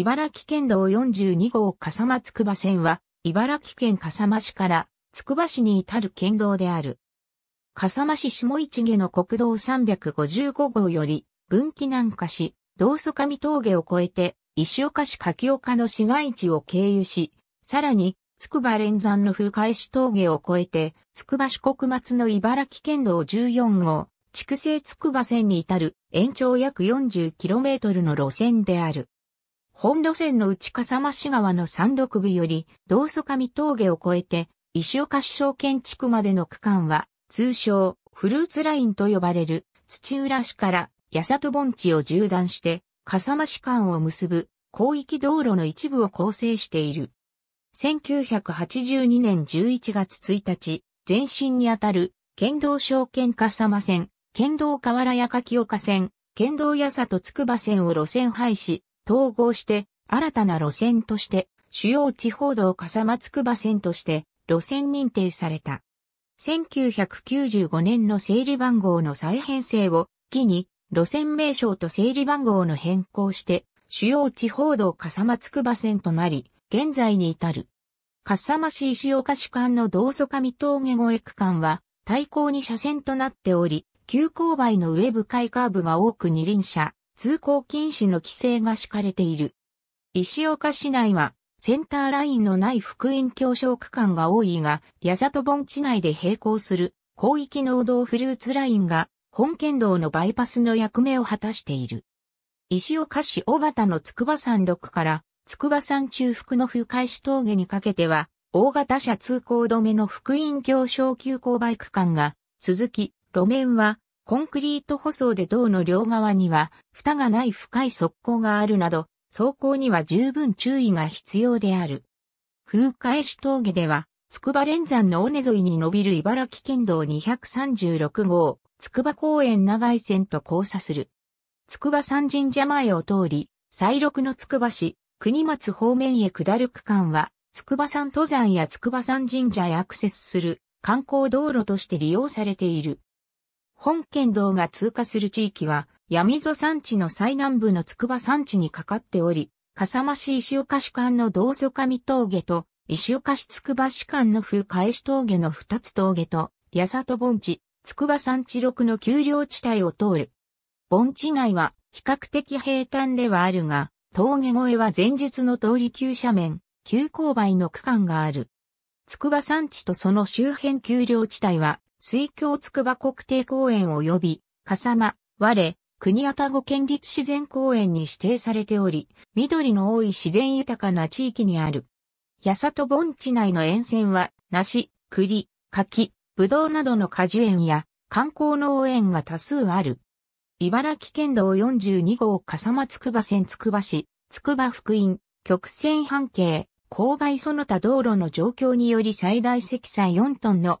茨城県道42号笠間つくば線は、茨城県笠間市からつくば市に至る県道である。笠間市下市下の国道355号より、分岐南下し、道祖上峠を越えて、石岡市柿岡の市街地を経由し、さらに、つくば連山の風返し峠を越えて、つくば市国松の茨城県道14号、筑西つくば線に至る延長約 40km の路線である。本路線の内笠間市川の山麓部より、道祖上峠を越えて、石岡市小建築までの区間は、通称、フルーツラインと呼ばれる、土浦市から、八里盆地を縦断して、笠間市間を結ぶ、広域道路の一部を構成している。1982年11月1日、前身にあたる、県道証券笠間線、県道河原屋柿岡線、県道八里筑波線を路線廃止、統合して、新たな路線として、主要地方道笠松久場線として、路線認定された。1995年の整理番号の再編成を、機に、路線名称と整理番号の変更して、主要地方道笠松久場線となり、現在に至る。笠間市石岡市間の道祖上峠越え区間は、対向に車線となっており、急勾配の上深いカーブが多く二輪車、通行禁止の規制が敷かれている。石岡市内は、センターラインのない福音教商区間が多いが、八里盆地内で並行する広域農道フルーツラインが、本県道のバイパスの役目を果たしている。石岡市小畑の筑波山6から、筑波山中腹の返し峠にかけては、大型車通行止めの福音教商急バイ区間が続き、路面はコンクリート舗装で道の両側には、蓋がない深い側溝があるなど、走行には十分注意が必要である。風返し峠では、筑波連山の尾根沿いに伸びる茨城県道236号、筑波公園長井線と交差する。筑波山神社前を通り、西六の筑波市、国松方面へ下る区間は、筑波山登山や筑波山神社へアクセスする観光道路として利用されている。本県道が通過する地域は、闇溝山地の最南部の筑波山地にかかっており、笠間市石岡市間の道祖上峠と、石岡市筑波市間の風返し峠の二つ峠と、八里盆地、筑波山地六の丘陵地帯を通る。盆地内は比較的平坦ではあるが、峠越えは前述の通り急斜面、急勾配の区間がある。筑波山地とその周辺丘陵地帯は、水郷筑波国定公園及び、笠間、我、国愛宕県立自然公園に指定されており、緑の多い自然豊かな地域にある。八里盆地内の沿線は、梨、栗、柿、ぶどうなどの果樹園や観光農園が多数ある。茨城県道42号笠間筑波線筑波市、筑波福音、曲線半径、勾配その他道路の状況により最大積載4トンの